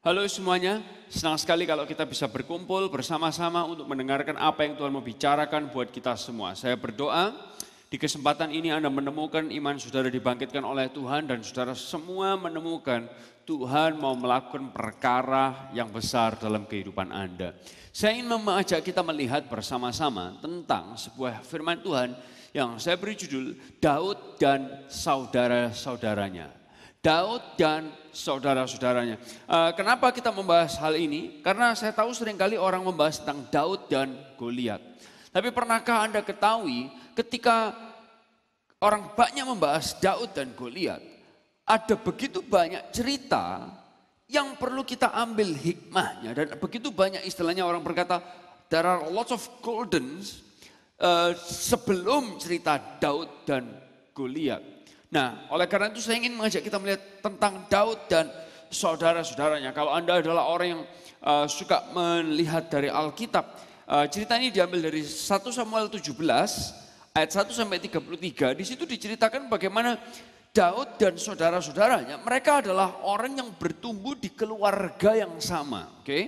Halo semuanya, senang sekali kalau kita bisa berkumpul bersama-sama untuk mendengarkan apa yang Tuhan mau bicarakan buat kita semua. Saya berdoa di kesempatan ini Anda menemukan iman saudara dibangkitkan oleh Tuhan dan saudara semua menemukan Tuhan mau melakukan perkara yang besar dalam kehidupan Anda. Saya ingin mengajak kita melihat bersama-sama tentang sebuah firman Tuhan yang saya beri judul Daud dan saudara-saudaranya. Daud dan saudara-saudaranya. Eh, kenapa kita membahas hal ini? Karena saya tahu seringkali orang membahas tentang Daud dan Goliat. Tapi pernahkah Anda ketahui ketika orang banyak membahas Daud dan Goliat, ada begitu banyak cerita yang perlu kita ambil hikmahnya dan begitu banyak istilahnya orang berkata there are lots of goldens uh, sebelum cerita Daud dan Goliat. Nah, oleh karena itu saya ingin mengajak kita melihat tentang Daud dan saudara-saudaranya. Kalau Anda adalah orang yang uh, suka melihat dari Alkitab, uh, cerita ini diambil dari 1 Samuel 17 ayat 1 sampai 33. Di situ diceritakan bagaimana Daud dan saudara-saudaranya, mereka adalah orang yang bertumbuh di keluarga yang sama. Oke, okay?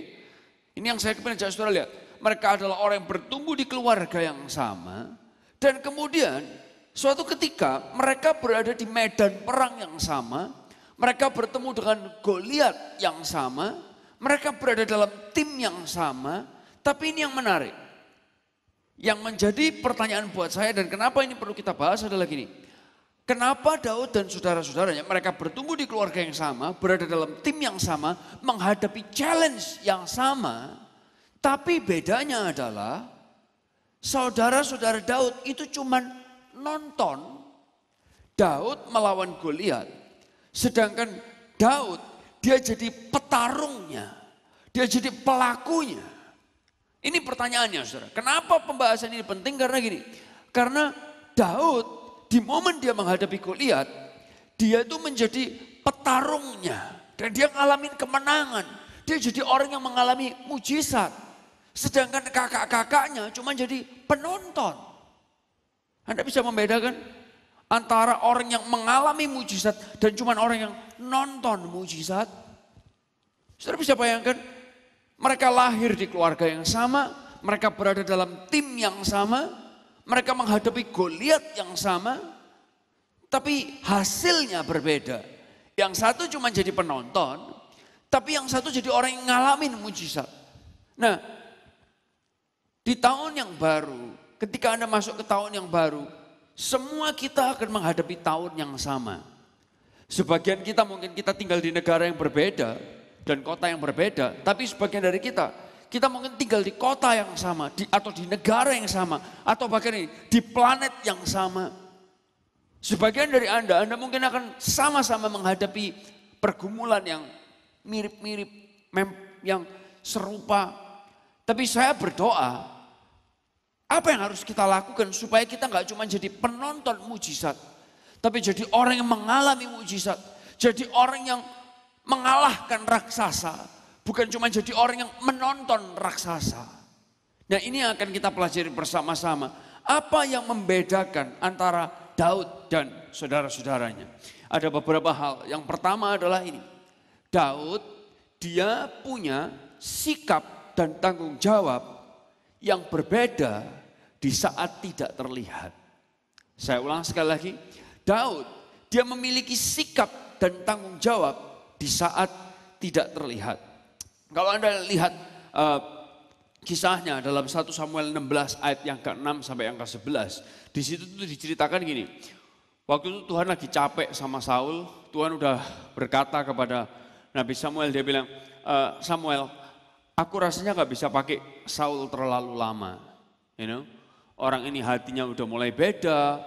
ini yang saya ingin ajak saudara lihat. Mereka adalah orang yang bertumbuh di keluarga yang sama, dan kemudian Suatu ketika mereka berada di medan perang yang sama, mereka bertemu dengan Goliat yang sama, mereka berada dalam tim yang sama, tapi ini yang menarik. Yang menjadi pertanyaan buat saya dan kenapa ini perlu kita bahas adalah gini. Kenapa Daud dan saudara-saudaranya mereka bertumbuh di keluarga yang sama, berada dalam tim yang sama, menghadapi challenge yang sama, tapi bedanya adalah saudara-saudara Daud itu cuman nonton Daud melawan Goliat. Sedangkan Daud dia jadi petarungnya. Dia jadi pelakunya. Ini pertanyaannya saudara. Kenapa pembahasan ini penting? Karena gini. Karena Daud di momen dia menghadapi Goliat. Dia itu menjadi petarungnya. Dan dia ngalamin kemenangan. Dia jadi orang yang mengalami mujizat. Sedangkan kakak-kakaknya cuma jadi penonton. Anda bisa membedakan antara orang yang mengalami mujizat dan cuman orang yang nonton mujizat. Saudara bisa bayangkan mereka lahir di keluarga yang sama, mereka berada dalam tim yang sama, mereka menghadapi Goliat yang sama, tapi hasilnya berbeda. Yang satu cuma jadi penonton, tapi yang satu jadi orang yang ngalamin mujizat. Nah, di tahun yang baru, ketika Anda masuk ke tahun yang baru, semua kita akan menghadapi tahun yang sama. Sebagian kita mungkin kita tinggal di negara yang berbeda dan kota yang berbeda, tapi sebagian dari kita, kita mungkin tinggal di kota yang sama, di, atau di negara yang sama, atau bahkan ini, di planet yang sama. Sebagian dari Anda, Anda mungkin akan sama-sama menghadapi pergumulan yang mirip-mirip, yang serupa. Tapi saya berdoa, apa yang harus kita lakukan supaya kita nggak cuma jadi penonton mujizat. Tapi jadi orang yang mengalami mujizat. Jadi orang yang mengalahkan raksasa. Bukan cuma jadi orang yang menonton raksasa. Nah ini yang akan kita pelajari bersama-sama. Apa yang membedakan antara Daud dan saudara-saudaranya? Ada beberapa hal. Yang pertama adalah ini. Daud dia punya sikap dan tanggung jawab yang berbeda di saat tidak terlihat. Saya ulang sekali lagi, Daud dia memiliki sikap dan tanggung jawab di saat tidak terlihat. Kalau Anda lihat uh, kisahnya dalam 1 Samuel 16 ayat yang ke-6 sampai yang ke-11, di situ itu diceritakan gini. Waktu itu Tuhan lagi capek sama Saul, Tuhan udah berkata kepada Nabi Samuel, dia bilang, e, Samuel, aku rasanya nggak bisa pakai Saul terlalu lama. You know? orang ini hatinya udah mulai beda.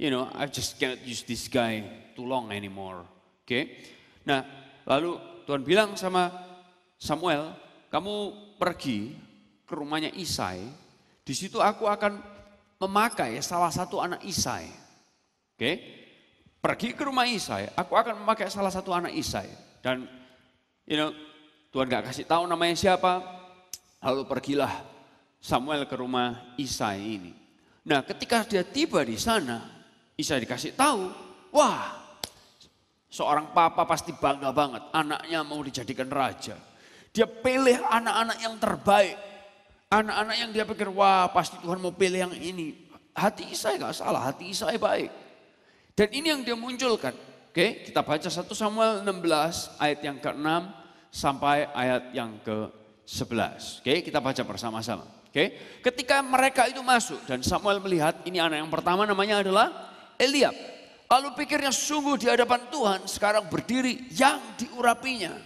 You know, I just cannot use this guy too long anymore. Oke. Okay? Nah, lalu Tuhan bilang sama Samuel, kamu pergi ke rumahnya Isai. Di situ aku akan memakai salah satu anak Isai. Oke. Okay? Pergi ke rumah Isai, aku akan memakai salah satu anak Isai. Dan you know, Tuhan gak kasih tahu namanya siapa. Lalu pergilah Samuel ke rumah Isai ini. Nah ketika dia tiba di sana, Isai dikasih tahu, wah seorang papa pasti bangga banget anaknya mau dijadikan raja. Dia pilih anak-anak yang terbaik. Anak-anak yang dia pikir, wah pasti Tuhan mau pilih yang ini. Hati Isai gak salah, hati Isai baik. Dan ini yang dia munculkan. Oke, kita baca 1 Samuel 16 ayat yang ke-6 sampai ayat yang ke-11. Oke, kita baca bersama-sama. Oke, ketika mereka itu masuk dan Samuel melihat ini anak yang pertama namanya adalah Eliab. Lalu pikirnya sungguh di hadapan Tuhan sekarang berdiri yang diurapinya.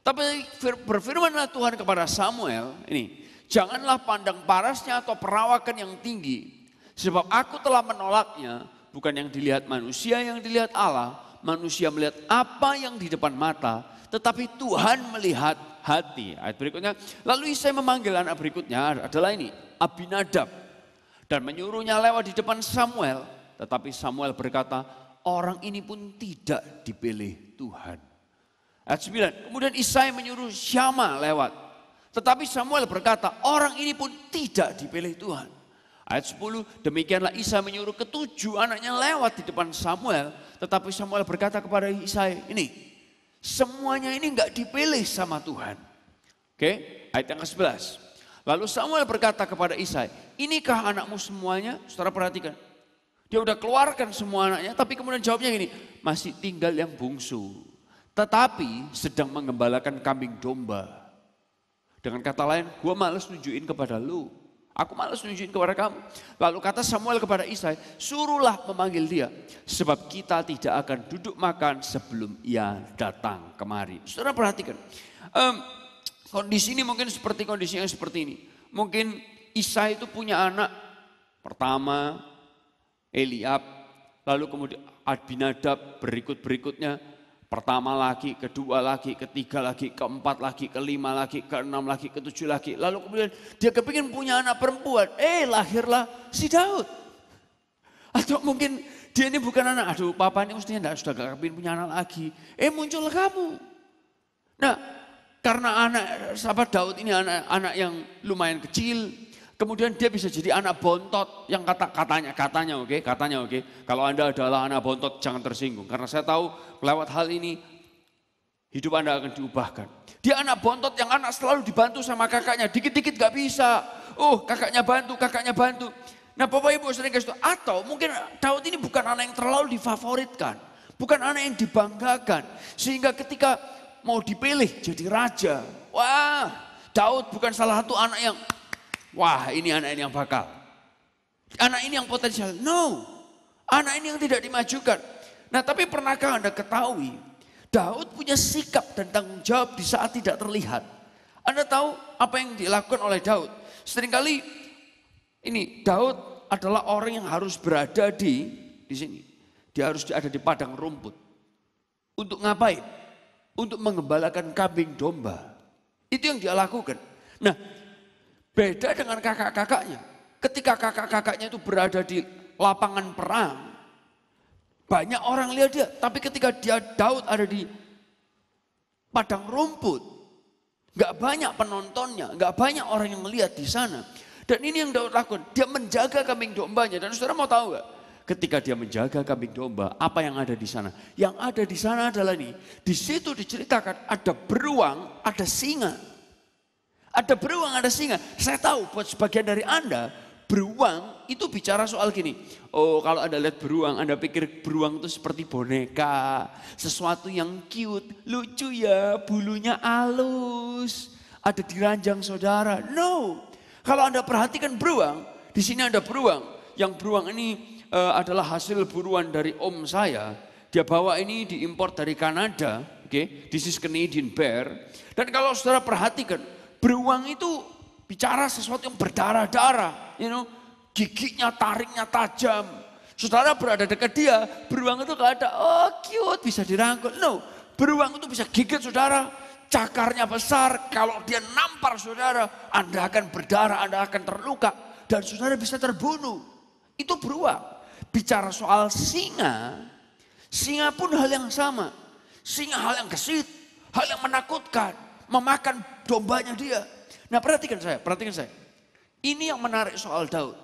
Tapi berfirmanlah Tuhan kepada Samuel, ini, janganlah pandang parasnya atau perawakan yang tinggi, sebab aku telah menolaknya, bukan yang dilihat manusia yang dilihat Allah, manusia melihat apa yang di depan mata, tetapi Tuhan melihat hati. Ayat berikutnya, lalu Isai memanggil anak berikutnya adalah ini, Abinadab. Dan menyuruhnya lewat di depan Samuel. Tetapi Samuel berkata, orang ini pun tidak dipilih Tuhan. Ayat 9, kemudian Isai menyuruh Syama lewat. Tetapi Samuel berkata, orang ini pun tidak dipilih Tuhan. Ayat 10, demikianlah Isai menyuruh ketujuh anaknya lewat di depan Samuel. Tetapi Samuel berkata kepada Isai, ini Semuanya ini nggak dipilih sama Tuhan. Oke, ayat yang ke-11. Lalu Samuel berkata kepada Isai, inikah anakmu semuanya? Saudara perhatikan. Dia udah keluarkan semua anaknya, tapi kemudian jawabnya gini, masih tinggal yang bungsu. Tetapi sedang mengembalakan kambing domba. Dengan kata lain, gua males nunjukin kepada lu. Aku malas nunjukin kepada kamu. Lalu kata Samuel kepada Isai, suruhlah memanggil dia. Sebab kita tidak akan duduk makan sebelum ia datang kemari. Saudara perhatikan. Um, kondisi ini mungkin seperti kondisi yang seperti ini. Mungkin Isai itu punya anak pertama, Eliab, lalu kemudian Adbinadab berikut-berikutnya. Pertama lagi, kedua lagi, ketiga lagi, keempat lagi, kelima lagi, keenam lagi, ketujuh lagi. Lalu kemudian dia kepingin punya anak perempuan. Eh lahirlah si Daud. Atau mungkin dia ini bukan anak. Aduh papa ini mestinya enggak, sudah gak kepingin punya anak lagi. Eh muncul kamu. Nah karena anak sahabat Daud ini anak anak yang lumayan kecil, Kemudian dia bisa jadi anak bontot yang kata katanya katanya oke okay? katanya oke. Okay? Kalau anda adalah anak bontot jangan tersinggung karena saya tahu lewat hal ini hidup anda akan diubahkan. Dia anak bontot yang anak selalu dibantu sama kakaknya dikit-dikit gak bisa. Oh kakaknya bantu kakaknya bantu. Nah bapak ibu sering kasih atau mungkin Daud ini bukan anak yang terlalu difavoritkan, bukan anak yang dibanggakan sehingga ketika mau dipilih jadi raja, wah Daud bukan salah satu anak yang Wah ini anak ini yang bakal. Anak ini yang potensial. No. Anak ini yang tidak dimajukan. Nah tapi pernahkah Anda ketahui Daud punya sikap dan tanggung jawab di saat tidak terlihat. Anda tahu apa yang dilakukan oleh Daud. Seringkali ini Daud adalah orang yang harus berada di di sini. Dia harus ada di padang rumput. Untuk ngapain? Untuk mengembalakan kambing domba. Itu yang dia lakukan. Nah, Beda dengan kakak-kakaknya. Ketika kakak-kakaknya itu berada di lapangan perang, banyak orang lihat dia. Tapi ketika dia Daud ada di padang rumput, nggak banyak penontonnya, nggak banyak orang yang melihat di sana. Dan ini yang Daud lakukan. Dia menjaga kambing dombanya. Dan saudara mau tahu gak? Ketika dia menjaga kambing domba, apa yang ada di sana? Yang ada di sana adalah ini. Di situ diceritakan ada beruang, ada singa. Ada beruang, ada singa. Saya tahu buat sebagian dari Anda, beruang itu bicara soal gini. Oh kalau Anda lihat beruang, Anda pikir beruang itu seperti boneka. Sesuatu yang cute, lucu ya, bulunya halus. Ada di ranjang saudara. No, kalau Anda perhatikan beruang, di sini ada beruang. Yang beruang ini uh, adalah hasil buruan dari om saya. Dia bawa ini diimpor dari Kanada, oke, okay? this is Canadian bear. Dan kalau saudara perhatikan, Beruang itu bicara sesuatu yang berdarah-darah. You know, giginya tariknya tajam. Saudara berada dekat dia, beruang itu gak ada, oh cute, bisa dirangkul. No, beruang itu bisa gigit saudara, cakarnya besar. Kalau dia nampar saudara, Anda akan berdarah, Anda akan terluka. Dan saudara bisa terbunuh. Itu beruang. Bicara soal singa, singa pun hal yang sama. Singa hal yang gesit, hal yang menakutkan. Memakan dombanya dia. Nah perhatikan saya, perhatikan saya. Ini yang menarik soal Daud.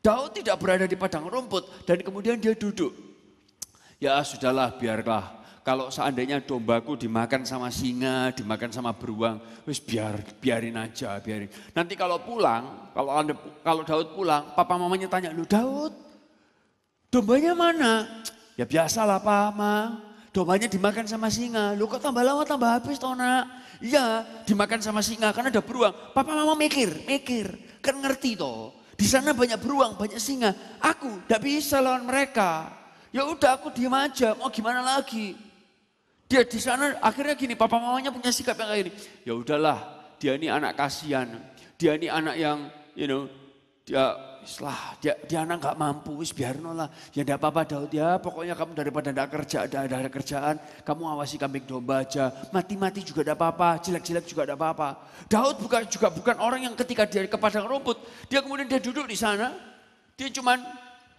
Daud tidak berada di padang rumput dan kemudian dia duduk. Ya sudahlah biarlah. Kalau seandainya dombaku dimakan sama singa, dimakan sama beruang, wis biar biarin aja, biarin. Nanti kalau pulang, kalau anda, kalau Daud pulang, papa mamanya tanya, "Lu Daud, dombanya mana?" Ya biasalah, Pak, Ma dobanya dimakan sama singa. Lu kok tambah lama tambah habis toh nak? Iya, dimakan sama singa karena ada beruang. Papa mama mikir, mikir. Kan ngerti toh. Di sana banyak beruang, banyak singa. Aku tidak bisa lawan mereka. Ya udah aku diem aja, mau gimana lagi? Dia di sana akhirnya gini, papa mamanya punya sikap yang kayak ini Ya udahlah, dia ini anak kasihan. Dia ini anak yang you know, dia lah dia, dia anak nggak mampu wis biar lah ya tidak apa-apa Daud ya pokoknya kamu daripada tidak kerja ada ada kerjaan kamu awasi kambing domba aja mati-mati juga tidak apa-apa jelek-jelek juga tidak apa-apa Daud bukan juga bukan orang yang ketika dia ke padang rumput dia kemudian dia duduk di sana dia cuman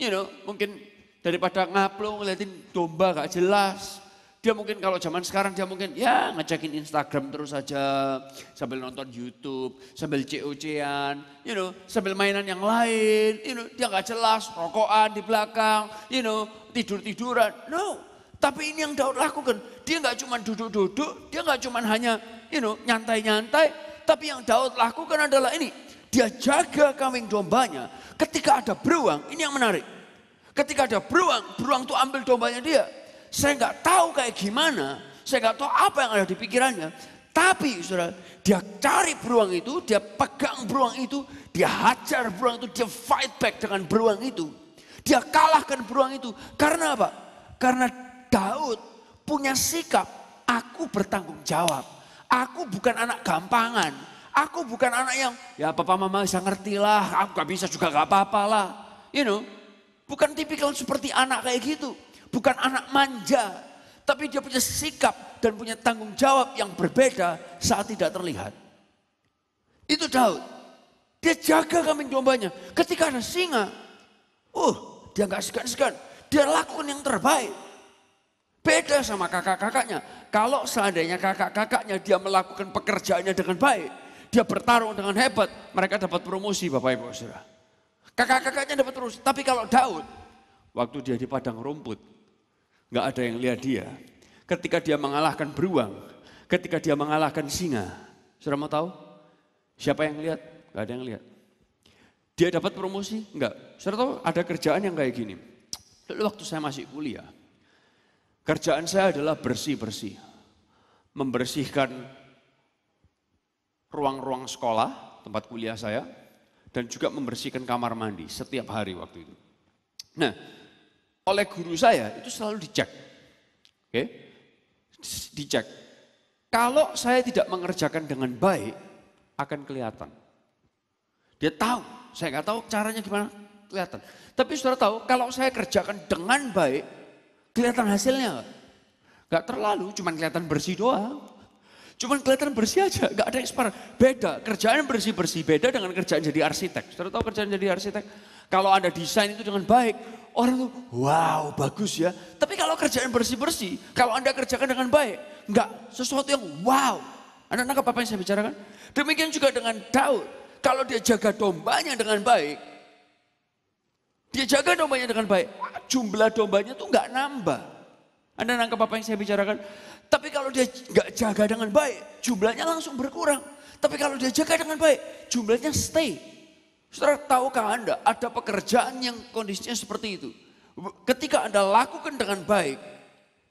you know mungkin daripada ngaplo ngeliatin domba gak jelas dia mungkin kalau zaman sekarang dia mungkin ya ngecekin Instagram terus saja sambil nonton YouTube, sambil COC-an, you know, sambil mainan yang lain, you know, dia nggak jelas, rokokan di belakang, you know, tidur-tiduran. No, tapi ini yang Daud lakukan. Dia nggak cuma duduk-duduk, dia nggak cuma hanya you know, nyantai-nyantai. Tapi yang Daud lakukan adalah ini. Dia jaga kambing dombanya. Ketika ada beruang, ini yang menarik. Ketika ada beruang, beruang itu ambil dombanya dia saya nggak tahu kayak gimana, saya nggak tahu apa yang ada di pikirannya. Tapi saudara, dia cari beruang itu, dia pegang beruang itu, dia hajar beruang itu, dia fight back dengan beruang itu. Dia kalahkan beruang itu. Karena apa? Karena Daud punya sikap, aku bertanggung jawab. Aku bukan anak gampangan. Aku bukan anak yang, ya papa mama bisa ngerti lah, aku gak bisa juga gak apa-apa lah. You know, bukan tipikal seperti anak kayak gitu bukan anak manja, tapi dia punya sikap dan punya tanggung jawab yang berbeda saat tidak terlihat. Itu Daud. Dia jaga kambing dombanya. Ketika ada singa, uh, dia nggak segan-segan. Dia lakukan yang terbaik. Beda sama kakak-kakaknya. Kalau seandainya kakak-kakaknya dia melakukan pekerjaannya dengan baik, dia bertarung dengan hebat, mereka dapat promosi Bapak Ibu Saudara. Kakak-kakaknya dapat terus, tapi kalau Daud waktu dia di padang rumput, nggak ada yang lihat dia. Ketika dia mengalahkan beruang, ketika dia mengalahkan singa, sudah mau tahu? Siapa yang lihat? Nggak ada yang lihat. Dia dapat promosi? Enggak. Sudah tahu ada kerjaan yang kayak gini. Dulu waktu saya masih kuliah, kerjaan saya adalah bersih-bersih. Membersihkan ruang-ruang sekolah, tempat kuliah saya, dan juga membersihkan kamar mandi setiap hari waktu itu. Nah, oleh guru saya itu selalu dicek. Oke. Okay? Dicek. Kalau saya tidak mengerjakan dengan baik akan kelihatan. Dia tahu, saya nggak tahu caranya gimana, kelihatan. Tapi saudara tahu kalau saya kerjakan dengan baik kelihatan hasilnya nggak? terlalu, cuman kelihatan bersih doang. Cuman kelihatan bersih aja, gak ada yang ekspor. Beda, kerjaan bersih-bersih beda dengan kerjaan jadi arsitek. Sudah tahu kerjaan jadi arsitek? Kalau Anda desain itu dengan baik, orang tuh wow bagus ya. Tapi kalau kerjaan bersih-bersih, kalau Anda kerjakan dengan baik, gak sesuatu yang wow. Anda nangkap apa yang saya bicarakan? Demikian juga dengan Daud. Kalau dia jaga dombanya dengan baik, dia jaga dombanya dengan baik, jumlah dombanya tuh gak nambah. Anda nangkap apa yang saya bicarakan? Tapi kalau dia nggak jaga dengan baik, jumlahnya langsung berkurang. Tapi kalau dia jaga dengan baik, jumlahnya stay. Saudara, tahukah Anda ada pekerjaan yang kondisinya seperti itu? Ketika Anda lakukan dengan baik,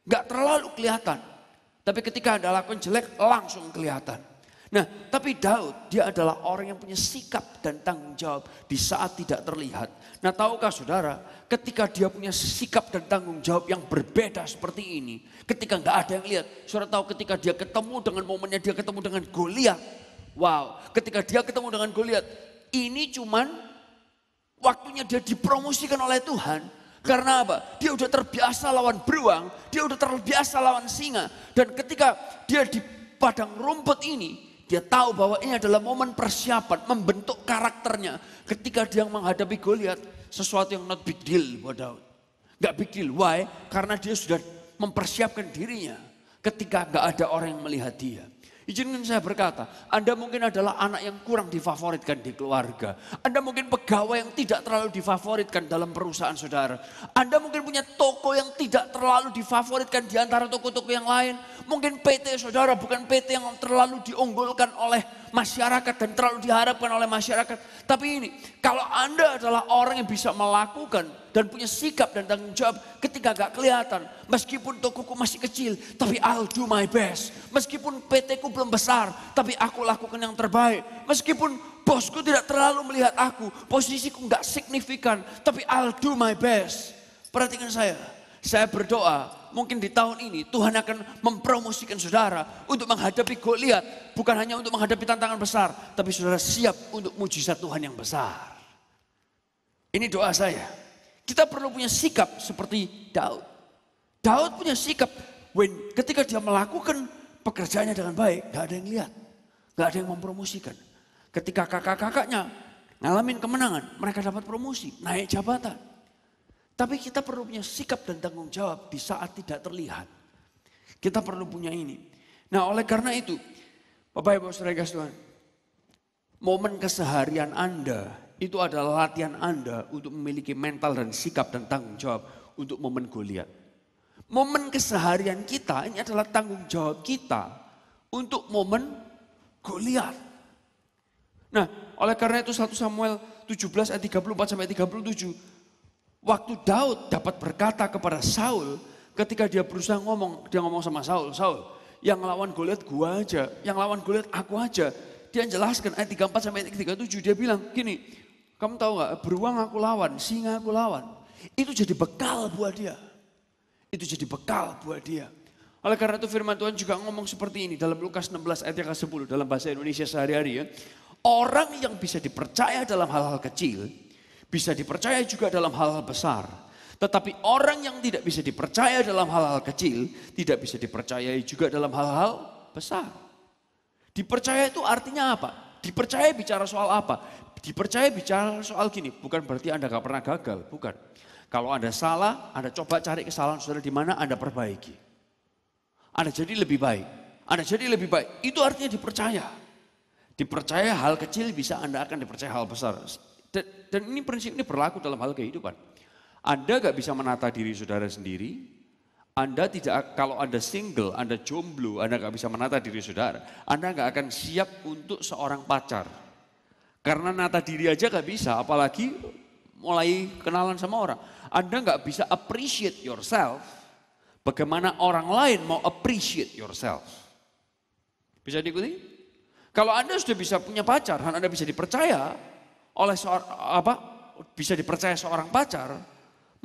nggak terlalu kelihatan. Tapi ketika Anda lakukan jelek, langsung kelihatan. Nah, tapi Daud dia adalah orang yang punya sikap dan tanggung jawab di saat tidak terlihat. Nah, tahukah saudara, ketika dia punya sikap dan tanggung jawab yang berbeda seperti ini, ketika nggak ada yang lihat, saudara tahu ketika dia ketemu dengan momennya dia ketemu dengan Goliat. Wow, ketika dia ketemu dengan Goliat, ini cuman waktunya dia dipromosikan oleh Tuhan, karena apa? Dia udah terbiasa lawan beruang, dia udah terbiasa lawan singa. Dan ketika dia di padang rumput ini, dia tahu bahwa ini adalah momen persiapan, membentuk karakternya. Ketika dia menghadapi Goliat, sesuatu yang not big deal buat Daud. Gak big deal, why? Karena dia sudah mempersiapkan dirinya ketika gak ada orang yang melihat dia. Izinkan saya berkata, Anda mungkin adalah anak yang kurang difavoritkan di keluarga. Anda mungkin pegawai yang tidak terlalu difavoritkan dalam perusahaan saudara. Anda mungkin punya toko yang tidak terlalu difavoritkan di antara toko-toko yang lain. Mungkin PT saudara bukan PT yang terlalu diunggulkan oleh masyarakat dan terlalu diharapkan oleh masyarakat. Tapi ini, kalau Anda adalah orang yang bisa melakukan dan punya sikap dan tanggung jawab ketika gak kelihatan. Meskipun tokoku masih kecil, tapi I'll do my best. Meskipun PT ku belum besar, tapi aku lakukan yang terbaik. Meskipun bosku tidak terlalu melihat aku, posisiku gak signifikan, tapi I'll do my best. Perhatikan saya, saya berdoa mungkin di tahun ini Tuhan akan mempromosikan saudara untuk menghadapi Goliat, bukan hanya untuk menghadapi tantangan besar, tapi saudara siap untuk mujizat Tuhan yang besar. Ini doa saya. Kita perlu punya sikap seperti Daud. Daud punya sikap when ketika dia melakukan pekerjaannya dengan baik, gak ada yang lihat, gak ada yang mempromosikan. Ketika kakak-kakaknya ngalamin kemenangan, mereka dapat promosi, naik jabatan. Tapi kita perlu punya sikap dan tanggung jawab di saat tidak terlihat. Kita perlu punya ini. Nah oleh karena itu, Bapak Ibu Saudara Tuhan, momen keseharian Anda itu adalah latihan Anda untuk memiliki mental dan sikap dan tanggung jawab untuk momen Goliat. Momen keseharian kita ini adalah tanggung jawab kita untuk momen Goliat. Nah, oleh karena itu 1 Samuel 17 ayat 34 sampai 37 Waktu Daud dapat berkata kepada Saul, ketika dia berusaha ngomong, dia ngomong sama Saul, Saul, yang lawan Goliat gua aja, yang lawan Goliat aku aja. Dia jelaskan ayat 34 sampai ayat 37, dia bilang gini, kamu tahu nggak, beruang aku lawan, singa aku lawan. Itu jadi bekal buat dia. Itu jadi bekal buat dia. Oleh karena itu firman Tuhan juga ngomong seperti ini dalam Lukas 16 ayat yang ke-10 dalam bahasa Indonesia sehari-hari ya. Orang yang bisa dipercaya dalam hal-hal kecil bisa dipercaya juga dalam hal-hal besar. Tetapi orang yang tidak bisa dipercaya dalam hal-hal kecil, tidak bisa dipercayai juga dalam hal-hal besar. Dipercaya itu artinya apa? Dipercaya bicara soal apa? Dipercaya bicara soal gini, bukan berarti Anda gak pernah gagal, bukan. Kalau Anda salah, Anda coba cari kesalahan saudara di mana Anda perbaiki. Anda jadi lebih baik. Anda jadi lebih baik. Itu artinya dipercaya. Dipercaya hal kecil bisa Anda akan dipercaya hal besar. Dan ini prinsip ini berlaku dalam hal kehidupan. Anda gak bisa menata diri saudara sendiri. Anda tidak, kalau Anda single, Anda jomblo, Anda gak bisa menata diri saudara. Anda gak akan siap untuk seorang pacar. Karena nata diri aja gak bisa, apalagi mulai kenalan sama orang. Anda gak bisa appreciate yourself. Bagaimana orang lain mau appreciate yourself. Bisa diikuti? Kalau Anda sudah bisa punya pacar, Anda bisa dipercaya, oleh seorang apa bisa dipercaya seorang pacar,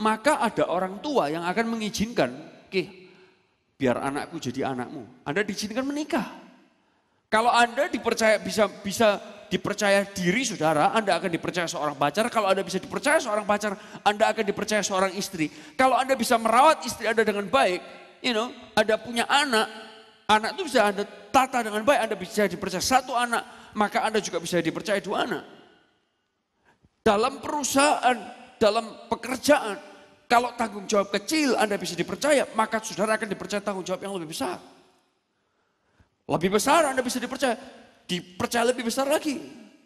maka ada orang tua yang akan mengizinkan, "Oke, biar anakku jadi anakmu." Anda diizinkan menikah. Kalau Anda dipercaya bisa bisa dipercaya diri saudara, Anda akan dipercaya seorang pacar. Kalau Anda bisa dipercaya seorang pacar, Anda akan dipercaya seorang istri. Kalau Anda bisa merawat istri Anda dengan baik, you know, Anda punya anak, anak itu bisa Anda tata dengan baik, Anda bisa dipercaya satu anak, maka Anda juga bisa dipercaya dua anak. Dalam perusahaan, dalam pekerjaan, kalau tanggung jawab kecil Anda bisa dipercaya, maka saudara akan dipercaya tanggung jawab yang lebih besar. Lebih besar Anda bisa dipercaya, dipercaya lebih besar lagi.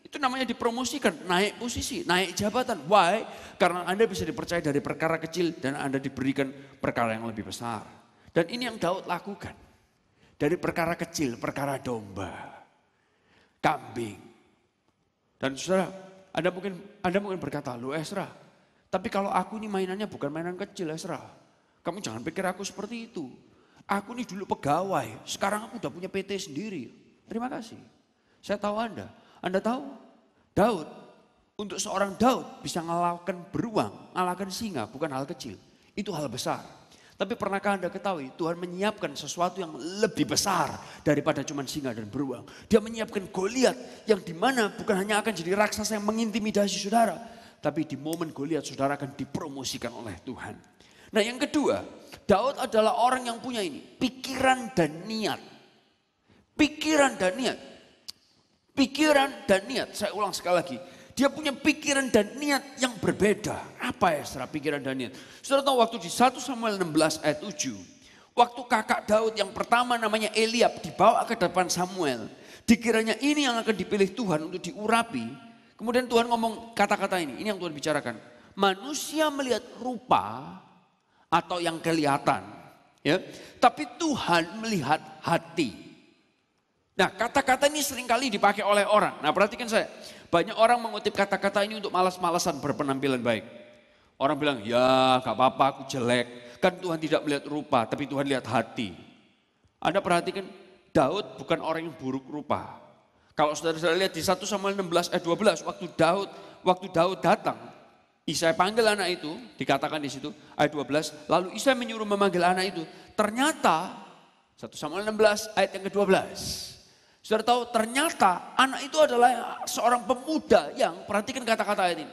Itu namanya dipromosikan, naik posisi, naik jabatan. Why? Karena Anda bisa dipercaya dari perkara kecil dan Anda diberikan perkara yang lebih besar. Dan ini yang Daud lakukan. Dari perkara kecil, perkara domba, kambing. Dan saudara, anda mungkin Anda mungkin berkata, "Lu Esra, tapi kalau aku ini mainannya bukan mainan kecil, Esra. Kamu jangan pikir aku seperti itu. Aku ini dulu pegawai, sekarang aku udah punya PT sendiri." Terima kasih. Saya tahu Anda. Anda tahu? Daud. Untuk seorang Daud bisa ngalahkan beruang, ngalahkan singa, bukan hal kecil. Itu hal besar. Tapi pernahkah Anda ketahui Tuhan menyiapkan sesuatu yang lebih besar daripada cuma singa dan beruang. Dia menyiapkan Goliat yang dimana bukan hanya akan jadi raksasa yang mengintimidasi saudara. Tapi di momen Goliat saudara akan dipromosikan oleh Tuhan. Nah yang kedua, Daud adalah orang yang punya ini, pikiran dan niat. Pikiran dan niat. Pikiran dan niat, saya ulang sekali lagi dia punya pikiran dan niat yang berbeda. Apa ya secara pikiran dan niat? Saudara tahu waktu di 1 Samuel 16 ayat 7. Waktu kakak Daud yang pertama namanya Eliab dibawa ke depan Samuel. Dikiranya ini yang akan dipilih Tuhan untuk diurapi. Kemudian Tuhan ngomong kata-kata ini. Ini yang Tuhan bicarakan. Manusia melihat rupa atau yang kelihatan. ya. Tapi Tuhan melihat hati. Nah kata-kata ini seringkali dipakai oleh orang. Nah perhatikan saya, banyak orang mengutip kata-kata ini untuk malas-malasan berpenampilan baik. Orang bilang, ya gak apa-apa aku jelek. Kan Tuhan tidak melihat rupa, tapi Tuhan lihat hati. Anda perhatikan, Daud bukan orang yang buruk rupa. Kalau saudara-saudara lihat di 1 Samuel 16 ayat eh 12, waktu Daud waktu Daud datang, Isai panggil anak itu, dikatakan di situ ayat 12, lalu Isai menyuruh memanggil anak itu. Ternyata 1 Samuel 16 ayat yang ke-12. Sudah tahu ternyata anak itu adalah seorang pemuda yang, perhatikan kata-kata ini.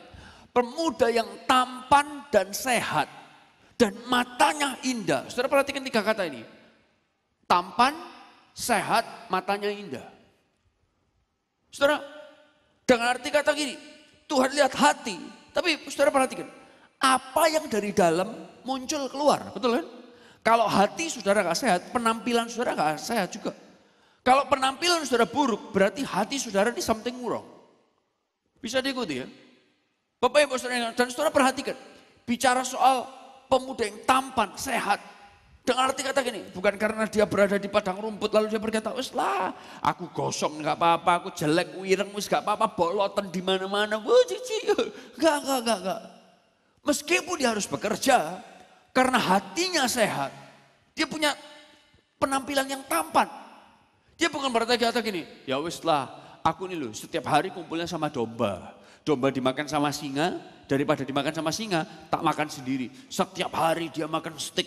Pemuda yang tampan dan sehat. Dan matanya indah. Saudara perhatikan tiga kata ini. Tampan, sehat, matanya indah. Saudara, dengan arti kata gini, Tuhan lihat hati. Tapi saudara perhatikan, apa yang dari dalam muncul keluar, betul kan? Kalau hati saudara gak sehat, penampilan saudara gak sehat juga. Kalau penampilan saudara buruk, berarti hati saudara ini something wrong. Bisa diikuti ya. Bapak Ibu saudara, dan saudara perhatikan. Bicara soal pemuda yang tampan, sehat. Dengan arti kata gini, bukan karena dia berada di padang rumput lalu dia berkata, wes lah, aku gosong nggak apa-apa, aku jelek, wireng, wes nggak apa-apa, bolotan di mana-mana, wah cici, nggak, nggak, nggak, nggak. Meskipun dia harus bekerja, karena hatinya sehat, dia punya penampilan yang tampan, dia bukan berarti kata gini, ya wis lah, aku ini loh setiap hari kumpulnya sama domba. Domba dimakan sama singa, daripada dimakan sama singa, tak makan sendiri. Setiap hari dia makan steak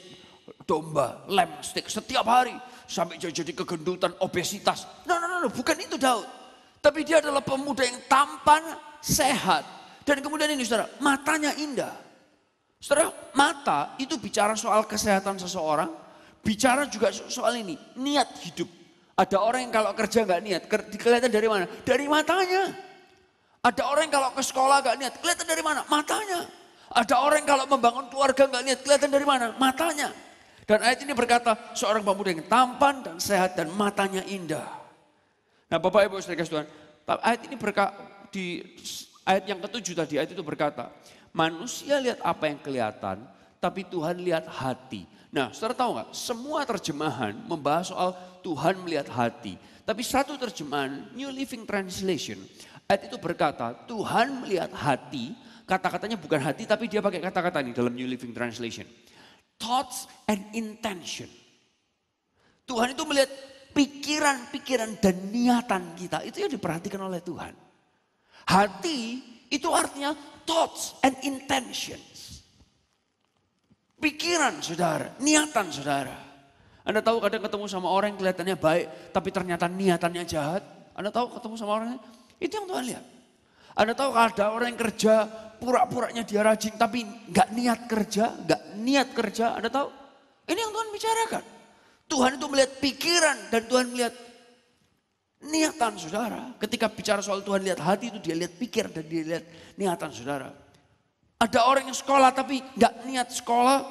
domba, lem steak, setiap hari. Sampai jadi kegendutan, obesitas. No, no, no, no, bukan itu Daud. Tapi dia adalah pemuda yang tampan, sehat. Dan kemudian ini saudara, matanya indah. Saudara, mata itu bicara soal kesehatan seseorang, bicara juga soal ini, niat hidup. Ada orang yang kalau kerja nggak niat, kelihatan dari mana? Dari matanya. Ada orang yang kalau ke sekolah nggak niat, kelihatan dari mana? Matanya. Ada orang yang kalau membangun keluarga nggak niat, kelihatan dari mana? Matanya. Dan ayat ini berkata, seorang pemuda yang tampan dan sehat dan matanya indah. Nah Bapak Ibu Saudara Tuhan, ayat ini berkata, di ayat yang ketujuh tadi, ayat itu berkata, manusia lihat apa yang kelihatan, tapi Tuhan lihat hati. Nah, saudara tahu nggak? Semua terjemahan membahas soal Tuhan melihat hati. Tapi satu terjemahan New Living Translation ayat itu berkata Tuhan melihat hati. Kata-katanya bukan hati tapi dia pakai kata-kata ini dalam New Living Translation. Thoughts and intention. Tuhan itu melihat pikiran-pikiran dan niatan kita. Itu yang diperhatikan oleh Tuhan. Hati itu artinya thoughts and intention pikiran saudara, niatan saudara. Anda tahu kadang ketemu sama orang yang kelihatannya baik, tapi ternyata niatannya jahat. Anda tahu ketemu sama orangnya, itu yang Tuhan lihat. Anda tahu ada orang yang kerja, pura-puranya dia rajin, tapi nggak niat kerja, nggak niat kerja. Anda tahu, ini yang Tuhan bicarakan. Tuhan itu melihat pikiran dan Tuhan melihat niatan saudara. Ketika bicara soal Tuhan lihat hati itu dia lihat pikir dan dia lihat niatan saudara. Ada orang yang sekolah tapi nggak niat sekolah.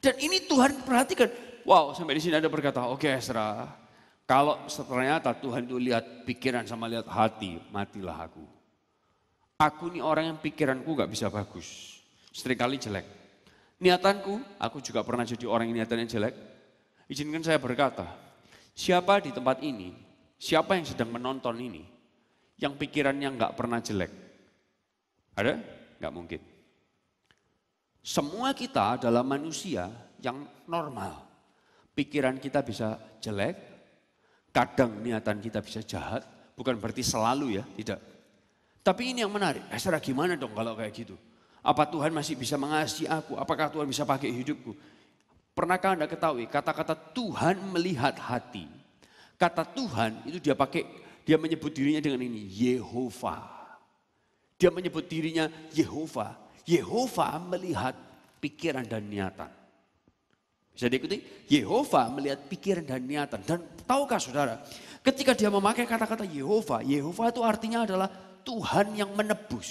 Dan ini Tuhan perhatikan. Wow, sampai di sini ada berkata, oke okay, Esra, kalau ternyata Tuhan itu lihat pikiran sama lihat hati, matilah aku. Aku ini orang yang pikiranku nggak bisa bagus, kali jelek. Niatanku, aku juga pernah jadi orang yang niatannya jelek. Izinkan saya berkata, siapa di tempat ini, siapa yang sedang menonton ini, yang pikirannya nggak pernah jelek? Ada? Nggak mungkin. Semua kita adalah manusia yang normal. Pikiran kita bisa jelek, kadang niatan kita bisa jahat, bukan berarti selalu ya, tidak. Tapi ini yang menarik, Esra eh, gimana dong kalau kayak gitu? Apa Tuhan masih bisa mengasihi aku? Apakah Tuhan bisa pakai hidupku? Pernahkah Anda ketahui kata-kata Tuhan melihat hati? Kata Tuhan itu dia pakai, dia menyebut dirinya dengan ini, Yehova. Dia menyebut dirinya Yehova. Yehova melihat pikiran dan niatan. Bisa diikuti? Yehova melihat pikiran dan niatan. Dan tahukah saudara, ketika dia memakai kata-kata Yehova, Yehova itu artinya adalah Tuhan yang menebus.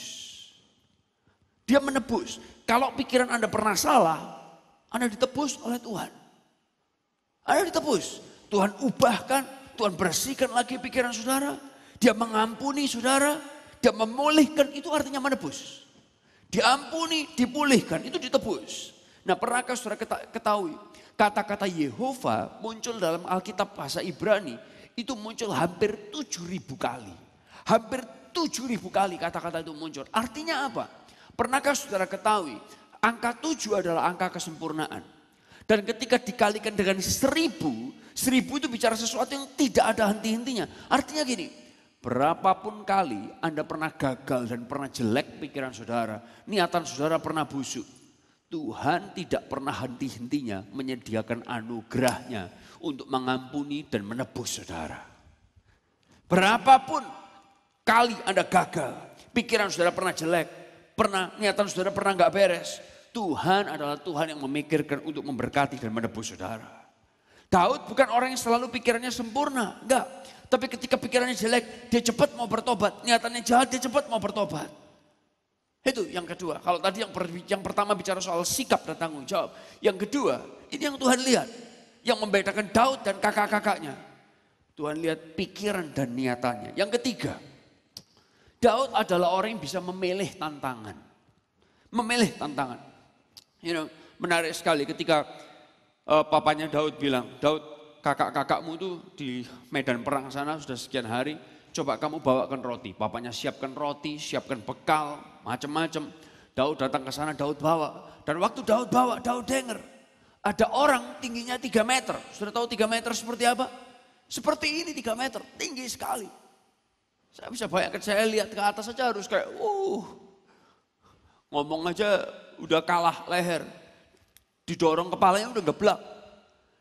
Dia menebus. Kalau pikiran Anda pernah salah, Anda ditebus oleh Tuhan. Anda ditebus. Tuhan ubahkan, Tuhan bersihkan lagi pikiran saudara. Dia mengampuni saudara, dia memulihkan, itu artinya menebus diampuni, dipulihkan, itu ditebus. Nah pernahkah saudara ketahui, kata-kata Yehova muncul dalam Alkitab bahasa Ibrani, itu muncul hampir tujuh ribu kali. Hampir tujuh ribu kali kata-kata itu muncul. Artinya apa? Pernahkah saudara ketahui, angka tujuh adalah angka kesempurnaan. Dan ketika dikalikan dengan seribu, seribu itu bicara sesuatu yang tidak ada henti-hentinya. Artinya gini, Berapapun kali Anda pernah gagal dan pernah jelek pikiran saudara, niatan saudara pernah busuk. Tuhan tidak pernah henti-hentinya menyediakan anugerahnya untuk mengampuni dan menebus saudara. Berapapun kali Anda gagal, pikiran saudara pernah jelek, pernah niatan saudara pernah nggak beres. Tuhan adalah Tuhan yang memikirkan untuk memberkati dan menebus saudara. Daud bukan orang yang selalu pikirannya sempurna, enggak. Tapi ketika pikirannya jelek, dia cepat mau bertobat. Niatannya jahat, dia cepat mau bertobat. Itu yang kedua. Kalau tadi yang, per, yang pertama bicara soal sikap dan tanggung jawab. Yang kedua, ini yang Tuhan lihat. Yang membedakan Daud dan kakak-kakaknya. Tuhan lihat pikiran dan niatannya. Yang ketiga, Daud adalah orang yang bisa memilih tantangan. Memilih tantangan. You know, menarik sekali ketika uh, papanya Daud bilang, Daud kakak-kakakmu itu di medan perang sana sudah sekian hari, coba kamu bawakan roti. Bapaknya siapkan roti, siapkan bekal, macam-macam. Daud datang ke sana, Daud bawa. Dan waktu Daud bawa, Daud dengar. Ada orang tingginya 3 meter. Sudah tahu 3 meter seperti apa? Seperti ini 3 meter, tinggi sekali. Saya bisa bayangkan, saya lihat ke atas saja harus kayak, uh, ngomong aja udah kalah leher. Didorong kepalanya udah geblak.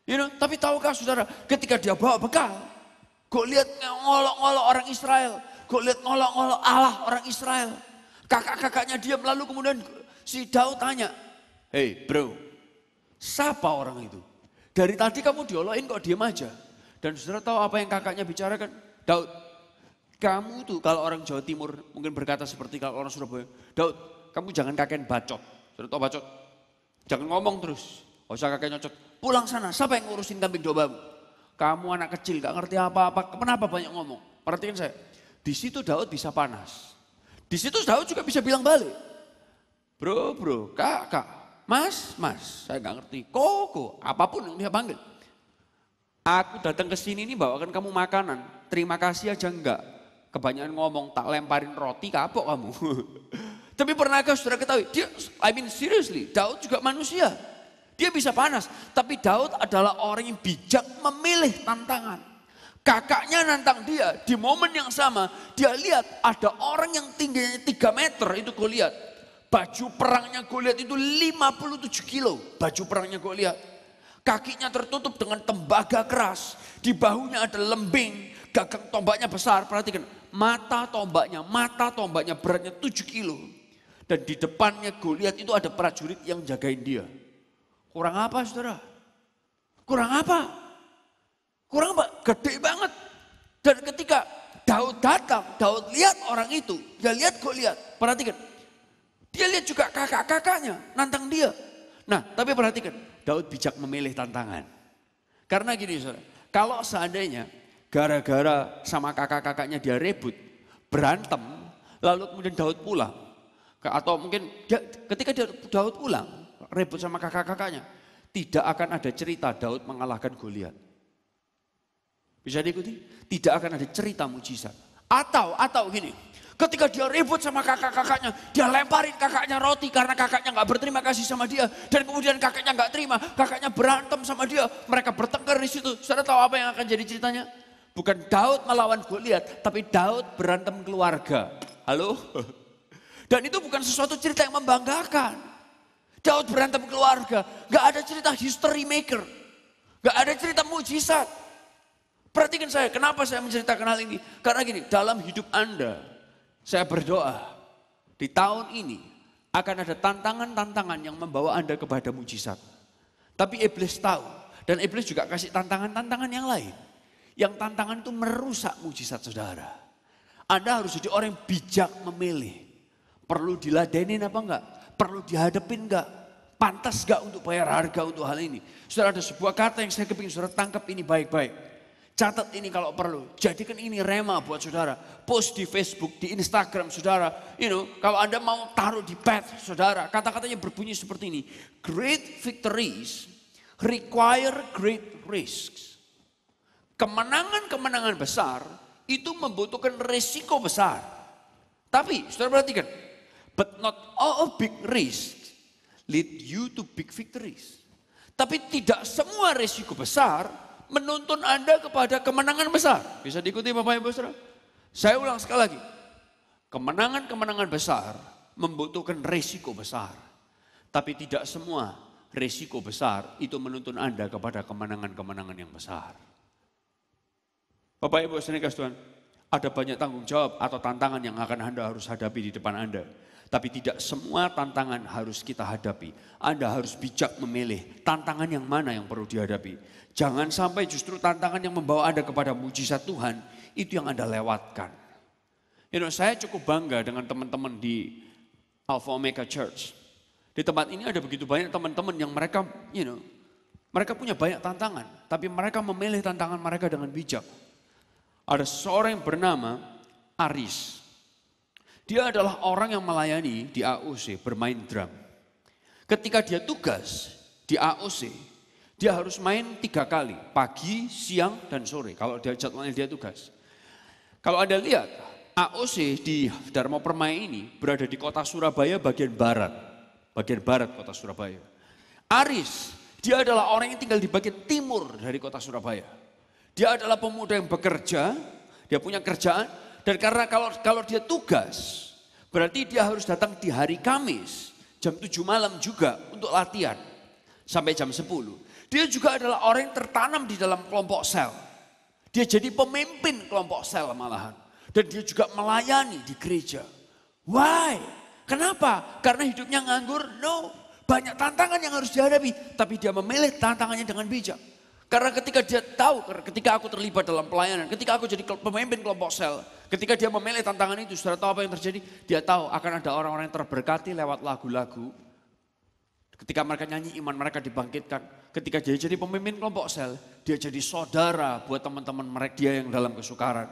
You know, tapi tahukah saudara, ketika dia bawa bekal, kok lihat ngolok-ngolok orang Israel, kok lihat ngolok-ngolok Allah orang Israel. Kakak-kakaknya dia lalu kemudian si Daud tanya, Hey bro, siapa orang itu? Dari tadi kamu diolokin kok diam aja. Dan saudara tahu apa yang kakaknya bicarakan? Daud, kamu tuh kalau orang Jawa Timur mungkin berkata seperti kalau orang Surabaya, Daud, kamu jangan kakek bacot. Saudara tahu bacot? Jangan ngomong terus. Oh saya kakek nyocot, pulang sana, siapa yang ngurusin kambing dobamu? Kamu anak kecil, gak ngerti apa-apa, kenapa banyak ngomong? Perhatikan saya, di situ Daud bisa panas. Di situ Daud juga bisa bilang balik. Bro, bro, kakak, kak, mas, mas, saya gak ngerti. Koko, apapun yang dia panggil. Aku datang ke sini ini bawakan kamu makanan. Terima kasih aja enggak. Kebanyakan ngomong tak lemparin roti kapok kamu. Tapi pernahkah saudara ketahui? Dia, I mean seriously, Daud juga manusia. Dia bisa panas, tapi Daud adalah orang yang bijak memilih tantangan. Kakaknya nantang dia, di momen yang sama dia lihat ada orang yang tingginya 3 meter itu Goliat. Baju perangnya Goliat itu 57 kilo, baju perangnya Goliat. Kakinya tertutup dengan tembaga keras, di bahunya ada lembing, gagang tombaknya besar, perhatikan. Mata tombaknya, mata tombaknya beratnya 7 kilo. Dan di depannya Goliat itu ada prajurit yang jagain dia. Kurang apa saudara? Kurang apa? Kurang apa? Gede banget. Dan ketika Daud datang, Daud lihat orang itu. Dia lihat kok lihat. Perhatikan. Dia lihat juga kakak-kakaknya nantang dia. Nah, tapi perhatikan. Daud bijak memilih tantangan. Karena gini saudara. Kalau seandainya gara-gara sama kakak-kakaknya dia rebut, berantem, lalu kemudian Daud pulang. Atau mungkin dia, ketika Daud pulang, ribut sama kakak-kakaknya. Tidak akan ada cerita Daud mengalahkan Goliat. Bisa diikuti? Tidak akan ada cerita mujizat. Atau, atau gini, ketika dia ribut sama kakak-kakaknya, dia lemparin kakaknya roti karena kakaknya nggak berterima kasih sama dia. Dan kemudian kakaknya nggak terima, kakaknya berantem sama dia. Mereka bertengkar di situ. Saudara tahu apa yang akan jadi ceritanya? Bukan Daud melawan Goliat, tapi Daud berantem keluarga. Halo? Dan itu bukan sesuatu cerita yang membanggakan. Daud berantem keluarga. Gak ada cerita history maker. Gak ada cerita mujizat. Perhatikan saya, kenapa saya menceritakan hal ini? Karena gini, dalam hidup Anda, saya berdoa di tahun ini akan ada tantangan-tantangan yang membawa Anda kepada mujizat. Tapi iblis tahu, dan iblis juga kasih tantangan-tantangan yang lain. Yang tantangan itu merusak mujizat saudara. Anda harus jadi orang yang bijak memilih. Perlu diladenin apa enggak? Perlu dihadapin gak? Pantas gak untuk bayar harga untuk hal ini? Sudah ada sebuah kata yang saya kepingin saudara tangkap ini baik-baik. Catat ini kalau perlu. Jadikan ini rema buat saudara. Post di Facebook, di Instagram saudara. You know, kalau Anda mau taruh di path saudara. Kata-katanya berbunyi seperti ini. Great victories require great risks. Kemenangan-kemenangan besar itu membutuhkan resiko besar. Tapi saudara perhatikan, But not all big risks lead you to big victories. Tapi tidak semua risiko besar menuntun Anda kepada kemenangan besar. Bisa diikuti Bapak Ibu Saudara? Saya ulang sekali lagi. Kemenangan-kemenangan besar membutuhkan risiko besar. Tapi tidak semua risiko besar itu menuntun Anda kepada kemenangan-kemenangan yang besar. Bapak Ibu, saudara. Ada banyak tanggung jawab atau tantangan yang akan Anda harus hadapi di depan Anda. Tapi tidak semua tantangan harus kita hadapi. Anda harus bijak memilih tantangan yang mana yang perlu dihadapi. Jangan sampai justru tantangan yang membawa Anda kepada mujizat Tuhan itu yang Anda lewatkan. You know, saya cukup bangga dengan teman-teman di Alpha Omega Church. Di tempat ini ada begitu banyak teman-teman yang mereka, you know, mereka punya banyak tantangan, tapi mereka memilih tantangan mereka dengan bijak. Ada seorang yang bernama Aris. Dia adalah orang yang melayani di AOC, bermain drum. Ketika dia tugas di AOC, dia harus main tiga kali, pagi, siang, dan sore. Kalau dia jadwalnya dia tugas. Kalau Anda lihat, AOC di Dharma Permai ini berada di kota Surabaya bagian barat. Bagian barat kota Surabaya. Aris, dia adalah orang yang tinggal di bagian timur dari kota Surabaya. Dia adalah pemuda yang bekerja, dia punya kerjaan, dan karena kalau kalau dia tugas, berarti dia harus datang di hari Kamis, jam 7 malam juga untuk latihan, sampai jam 10. Dia juga adalah orang yang tertanam di dalam kelompok sel. Dia jadi pemimpin kelompok sel malahan. Dan dia juga melayani di gereja. Why? Kenapa? Karena hidupnya nganggur? No. Banyak tantangan yang harus dihadapi. Tapi dia memilih tantangannya dengan bijak. Karena ketika dia tahu, ketika aku terlibat dalam pelayanan, ketika aku jadi pemimpin kelompok sel, ketika dia memilih tantangan itu, sudah tahu apa yang terjadi? Dia tahu akan ada orang-orang yang terberkati lewat lagu-lagu. Ketika mereka nyanyi, iman mereka dibangkitkan. Ketika dia jadi pemimpin kelompok sel, dia jadi saudara buat teman-teman mereka dia yang dalam kesukaran.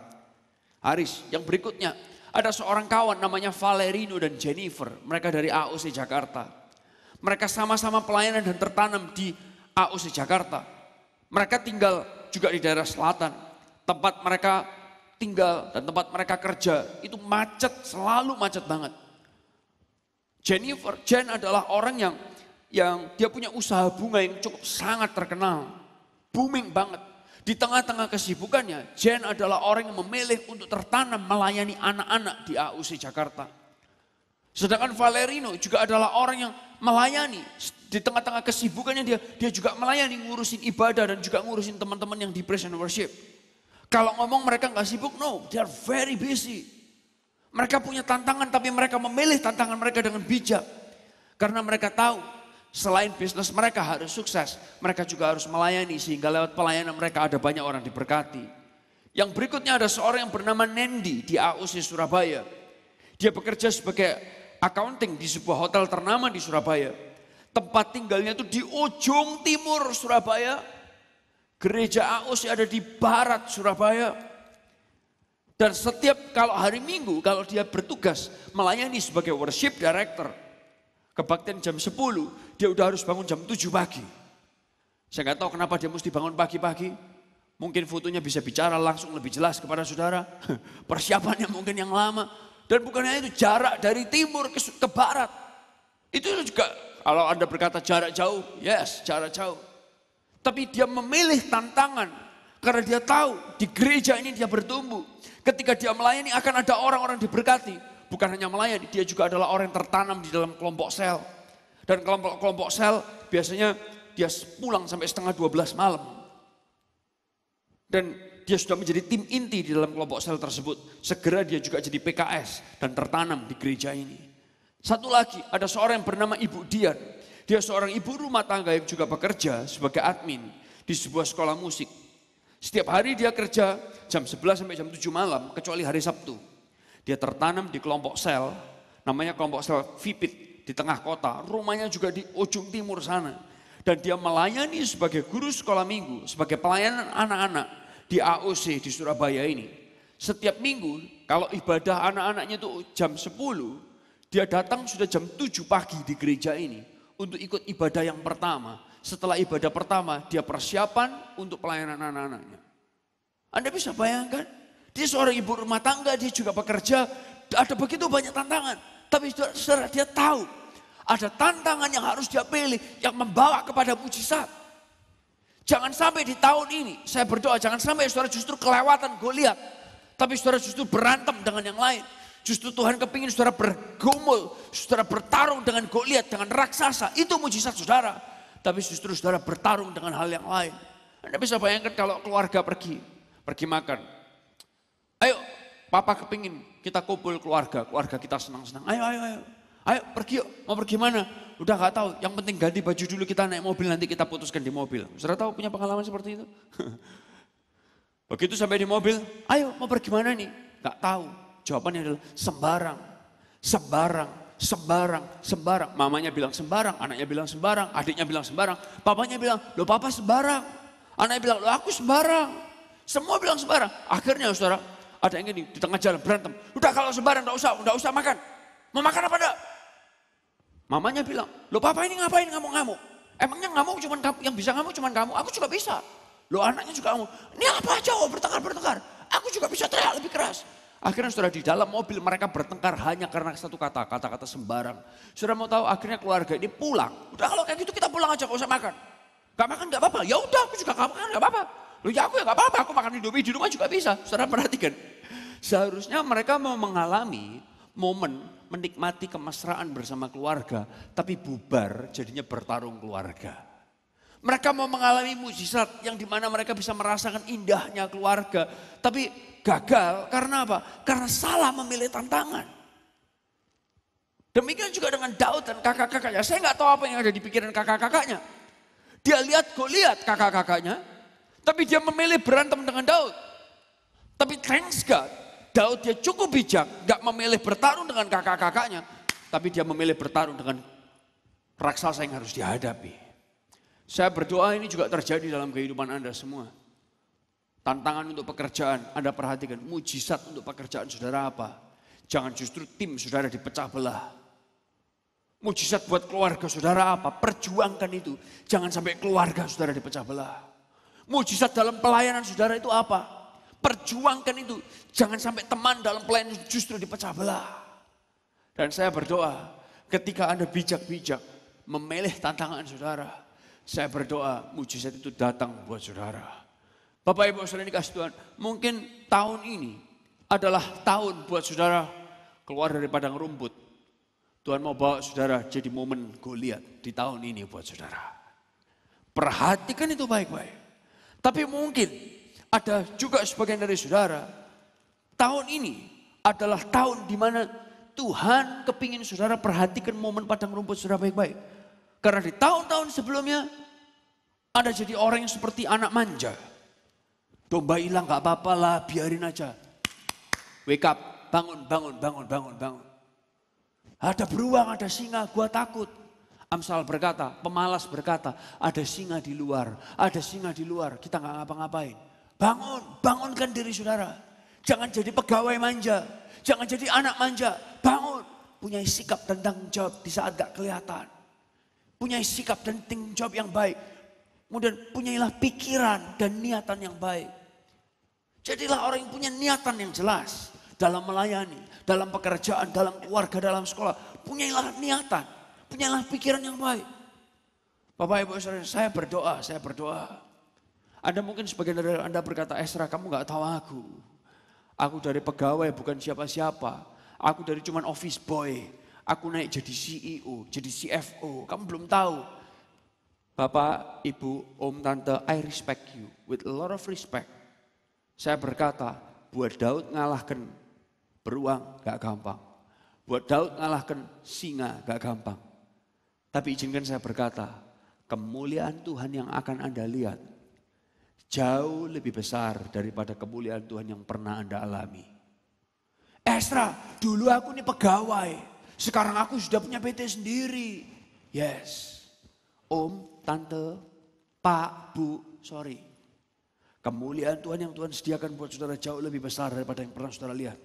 Haris, yang berikutnya, ada seorang kawan namanya Valerino dan Jennifer. Mereka dari AOC Jakarta. Mereka sama-sama pelayanan dan tertanam di AOC Jakarta mereka tinggal juga di daerah selatan. Tempat mereka tinggal dan tempat mereka kerja itu macet, selalu macet banget. Jennifer Jen adalah orang yang yang dia punya usaha bunga yang cukup sangat terkenal. Booming banget. Di tengah-tengah kesibukannya, Jen adalah orang yang memilih untuk tertanam melayani anak-anak di AUC Jakarta. Sedangkan Valerino juga adalah orang yang melayani di tengah-tengah kesibukannya dia dia juga melayani ngurusin ibadah dan juga ngurusin teman-teman yang di praise and worship. Kalau ngomong mereka nggak sibuk, no, they are very busy. Mereka punya tantangan tapi mereka memilih tantangan mereka dengan bijak. Karena mereka tahu selain bisnis mereka harus sukses, mereka juga harus melayani sehingga lewat pelayanan mereka ada banyak orang diberkati. Yang berikutnya ada seorang yang bernama Nendi di AUC Surabaya. Dia bekerja sebagai accounting di sebuah hotel ternama di Surabaya. Tempat tinggalnya itu di ujung timur Surabaya. Gereja Aus ada di barat Surabaya. Dan setiap kalau hari Minggu, kalau dia bertugas melayani sebagai worship director. Kebaktian jam 10, dia udah harus bangun jam 7 pagi. Saya nggak tahu kenapa dia mesti bangun pagi-pagi. Mungkin fotonya bisa bicara langsung lebih jelas kepada saudara. Persiapannya mungkin yang lama. Dan bukannya itu jarak dari timur ke, ke barat. Itu juga kalau Anda berkata jarak jauh, yes, jarak jauh. Tapi dia memilih tantangan karena dia tahu di gereja ini dia bertumbuh. Ketika dia melayani akan ada orang-orang diberkati. Bukan hanya melayani, dia juga adalah orang yang tertanam di dalam kelompok sel. Dan kelompok-kelompok sel biasanya dia pulang sampai setengah 12 malam. Dan dia sudah menjadi tim inti di dalam kelompok sel tersebut. Segera dia juga jadi PKS dan tertanam di gereja ini. Satu lagi, ada seorang yang bernama Ibu Dian. Dia seorang ibu rumah tangga yang juga bekerja sebagai admin di sebuah sekolah musik. Setiap hari dia kerja jam 11 sampai jam 7 malam, kecuali hari Sabtu. Dia tertanam di kelompok sel, namanya kelompok sel Vipit di tengah kota. Rumahnya juga di ujung timur sana. Dan dia melayani sebagai guru sekolah minggu, sebagai pelayanan anak-anak di AOC di Surabaya ini. Setiap minggu kalau ibadah anak-anaknya itu jam 10, dia datang sudah jam 7 pagi di gereja ini untuk ikut ibadah yang pertama. Setelah ibadah pertama, dia persiapan untuk pelayanan anak-anaknya. Anda bisa bayangkan, dia seorang ibu rumah tangga, dia juga bekerja, ada begitu banyak tantangan. Tapi secara dia tahu ada tantangan yang harus dia pilih yang membawa kepada mujizat. Jangan sampai di tahun ini, saya berdoa jangan sampai saudara justru kelewatan Goliat, tapi saudara justru berantem dengan yang lain. Justru Tuhan kepingin saudara bergumul, saudara bertarung dengan Goliat, dengan raksasa. Itu mujizat saudara. Tapi justru saudara bertarung dengan hal yang lain. Anda bisa bayangkan kalau keluarga pergi, pergi makan. Ayo, papa kepingin kita kumpul keluarga, keluarga kita senang-senang. Ayo, ayo, ayo. Ayo pergi yuk, mau pergi mana? Udah gak tahu, yang penting ganti baju dulu kita naik mobil, nanti kita putuskan di mobil. Saudara tahu punya pengalaman seperti itu? Begitu sampai di mobil, ayo mau pergi mana nih? Gak tahu, Jawabannya adalah sembarang, sembarang, sembarang, sembarang. Mamanya bilang sembarang, anaknya bilang sembarang, adiknya bilang sembarang. Papanya bilang, lo papa sembarang. Anaknya bilang, lo aku sembarang. Semua bilang sembarang. Akhirnya saudara, ada yang ini di tengah jalan berantem. Udah kalau sembarang, gak usah, gak usah makan. Mau makan apa enggak? Mamanya bilang, lo papa ini ngapain ngamuk-ngamuk? Emangnya ngamuk cuman kamu, yang bisa ngamuk cuman kamu, aku juga bisa. Lo anaknya juga ngamuk, ini apa aja kok bertengkar-bertengkar. Aku juga bisa teriak lebih keras. Akhirnya sudah di dalam mobil mereka bertengkar hanya karena satu kata, kata-kata sembarang. Sudah mau tahu akhirnya keluarga ini pulang. Udah kalau kayak gitu kita pulang aja gak usah makan. Gak makan gak apa-apa, ya udah aku juga gak makan gak apa-apa. Loh ya aku ya gak apa-apa, aku makan Indomie di rumah juga bisa. Sudah perhatikan. Seharusnya mereka mau mengalami momen menikmati kemesraan bersama keluarga. Tapi bubar jadinya bertarung keluarga. Mereka mau mengalami mujizat yang dimana mereka bisa merasakan indahnya keluarga. Tapi gagal karena apa? Karena salah memilih tantangan. Demikian juga dengan Daud dan kakak-kakaknya. Saya nggak tahu apa yang ada di pikiran kakak-kakaknya. Dia lihat kok lihat kakak-kakaknya. Tapi dia memilih berantem dengan Daud. Tapi thanks God. Daud dia cukup bijak. nggak memilih bertarung dengan kakak-kakaknya. Tapi dia memilih bertarung dengan raksasa yang harus dihadapi. Saya berdoa ini juga terjadi dalam kehidupan Anda semua. Tantangan untuk pekerjaan, Anda perhatikan. Mujizat untuk pekerjaan saudara apa? Jangan justru tim saudara dipecah belah. Mujizat buat keluarga saudara apa? Perjuangkan itu. Jangan sampai keluarga saudara dipecah belah. Mujizat dalam pelayanan saudara itu apa? Perjuangkan itu. Jangan sampai teman dalam pelayanan justru dipecah belah. Dan saya berdoa ketika Anda bijak-bijak memilih tantangan saudara saya berdoa mujizat itu datang buat saudara. Bapak Ibu saudara kasih Tuhan, mungkin tahun ini adalah tahun buat saudara keluar dari padang rumput. Tuhan mau bawa saudara jadi momen Goliat di tahun ini buat saudara. Perhatikan itu baik-baik. Tapi mungkin ada juga sebagian dari saudara, tahun ini adalah tahun di mana Tuhan kepingin saudara perhatikan momen padang rumput saudara baik-baik. Karena di tahun-tahun sebelumnya anda jadi orang yang seperti anak manja. Domba hilang gak apa-apa lah, biarin aja. Wake up, bangun, bangun, bangun, bangun, bangun. Ada beruang, ada singa, gua takut. Amsal berkata, pemalas berkata, ada singa di luar, ada singa di luar, kita nggak ngapa-ngapain. Bangun, bangunkan diri saudara. Jangan jadi pegawai manja, jangan jadi anak manja. Bangun, punya sikap dan tanggung jawab di saat gak kelihatan. Punya sikap dan tanggung jawab yang baik Kemudian punyailah pikiran dan niatan yang baik. Jadilah orang yang punya niatan yang jelas dalam melayani, dalam pekerjaan, dalam keluarga, dalam sekolah. Punyailah niatan, punyailah pikiran yang baik. Bapak Ibu Saudara, saya berdoa, saya berdoa. Anda mungkin sebagian dari Anda berkata, Esra kamu gak tahu aku. Aku dari pegawai bukan siapa-siapa. Aku dari cuman office boy. Aku naik jadi CEO, jadi CFO. Kamu belum tahu. Bapak, Ibu, Om, Tante, I respect you with a lot of respect. Saya berkata, buat Daud ngalahkan beruang gak gampang. Buat Daud ngalahkan singa gak gampang. Tapi izinkan saya berkata, kemuliaan Tuhan yang akan Anda lihat jauh lebih besar daripada kemuliaan Tuhan yang pernah Anda alami. Esra, dulu aku ini pegawai. Sekarang aku sudah punya PT sendiri. Yes. Om, tante, pak, bu, sorry. Kemuliaan Tuhan yang Tuhan sediakan buat saudara jauh lebih besar daripada yang pernah saudara lihat.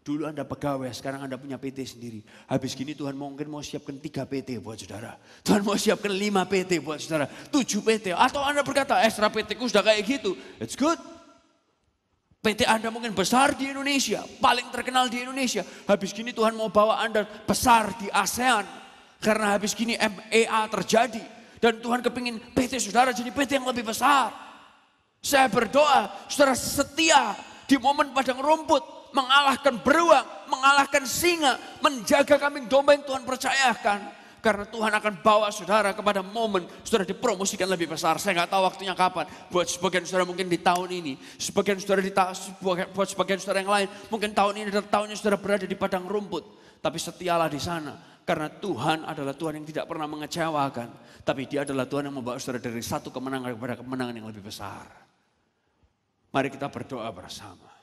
Dulu Anda pegawai, sekarang Anda punya PT sendiri. Habis gini Tuhan mungkin mau siapkan 3 PT buat saudara. Tuhan mau siapkan 5 PT buat saudara. 7 PT. Atau Anda berkata, ekstra eh, PT ku sudah kayak gitu. It's good. PT Anda mungkin besar di Indonesia, paling terkenal di Indonesia. Habis gini Tuhan mau bawa Anda besar di ASEAN. Karena habis gini MEA terjadi. Dan Tuhan kepingin PT saudara jadi PT yang lebih besar. Saya berdoa, saudara setia di momen padang rumput, mengalahkan beruang, mengalahkan singa, menjaga kambing domba yang Tuhan percayakan. Karena Tuhan akan bawa saudara kepada momen saudara dipromosikan lebih besar. Saya nggak tahu waktunya kapan. Buat sebagian saudara mungkin di tahun ini. Sebagian saudara di tahun buat sebagian saudara yang lain. Mungkin tahun ini adalah tahunnya saudara berada di padang rumput. Tapi setialah di sana karena Tuhan adalah Tuhan yang tidak pernah mengecewakan. Tapi dia adalah Tuhan yang membawa saudara dari satu kemenangan kepada kemenangan yang lebih besar. Mari kita berdoa bersama.